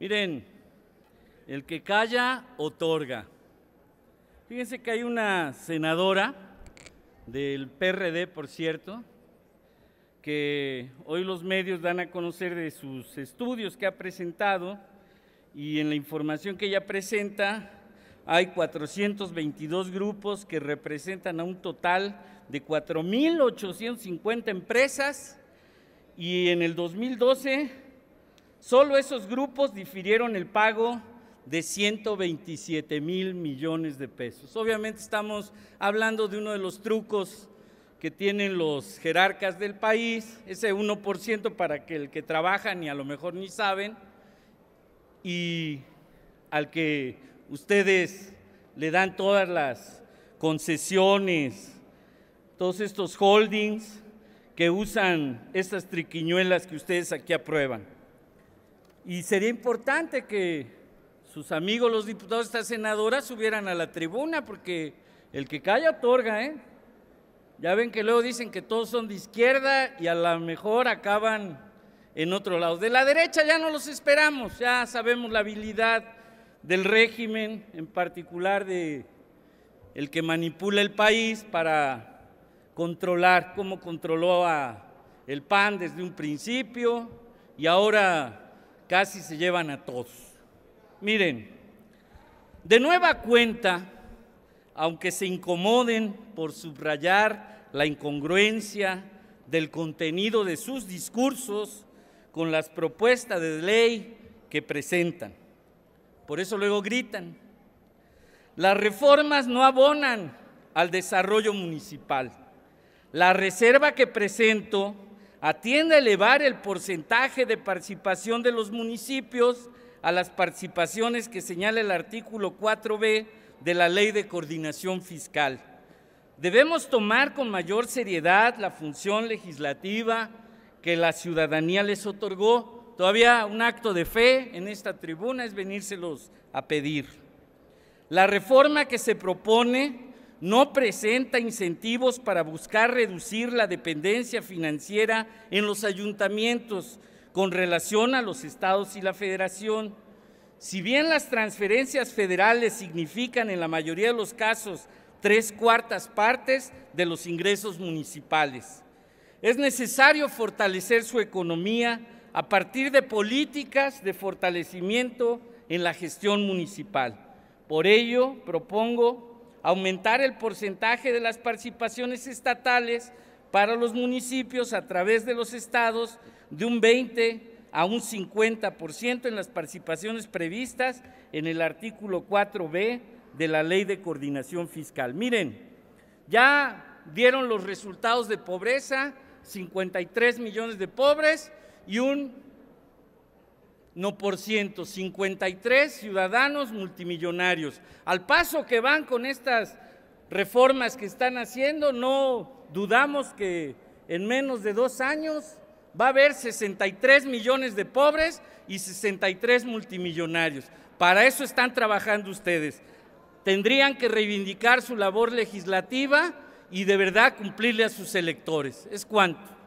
Miren, el que calla, otorga. Fíjense que hay una senadora del PRD, por cierto, que hoy los medios dan a conocer de sus estudios que ha presentado y en la información que ella presenta hay 422 grupos que representan a un total de 4.850 empresas y en el 2012 Solo esos grupos difirieron el pago de 127 mil millones de pesos. Obviamente estamos hablando de uno de los trucos que tienen los jerarcas del país, ese 1% para que el que trabaja ni a lo mejor ni saben, y al que ustedes le dan todas las concesiones, todos estos holdings que usan estas triquiñuelas que ustedes aquí aprueban. Y sería importante que sus amigos, los diputados, estas senadoras subieran a la tribuna, porque el que calla otorga, ¿eh? Ya ven que luego dicen que todos son de izquierda y a lo mejor acaban en otro lado. De la derecha ya no los esperamos, ya sabemos la habilidad del régimen, en particular de el que manipula el país para controlar, cómo controló a el PAN desde un principio y ahora casi se llevan a todos. Miren, de nueva cuenta, aunque se incomoden por subrayar la incongruencia del contenido de sus discursos con las propuestas de ley que presentan. Por eso luego gritan. Las reformas no abonan al desarrollo municipal. La reserva que presento atiende a elevar el porcentaje de participación de los municipios a las participaciones que señala el artículo 4b de la Ley de Coordinación Fiscal. Debemos tomar con mayor seriedad la función legislativa que la ciudadanía les otorgó. Todavía un acto de fe en esta tribuna es venírselos a pedir. La reforma que se propone no presenta incentivos para buscar reducir la dependencia financiera en los ayuntamientos con relación a los estados y la federación. Si bien las transferencias federales significan en la mayoría de los casos tres cuartas partes de los ingresos municipales, es necesario fortalecer su economía a partir de políticas de fortalecimiento en la gestión municipal. Por ello, propongo aumentar el porcentaje de las participaciones estatales para los municipios a través de los estados de un 20 a un 50% en las participaciones previstas en el artículo 4B de la Ley de Coordinación Fiscal. Miren, ya dieron los resultados de pobreza, 53 millones de pobres y un no por ciento, 53 ciudadanos multimillonarios. Al paso que van con estas reformas que están haciendo, no dudamos que en menos de dos años va a haber 63 millones de pobres y 63 multimillonarios. Para eso están trabajando ustedes. Tendrían que reivindicar su labor legislativa y de verdad cumplirle a sus electores. Es cuánto?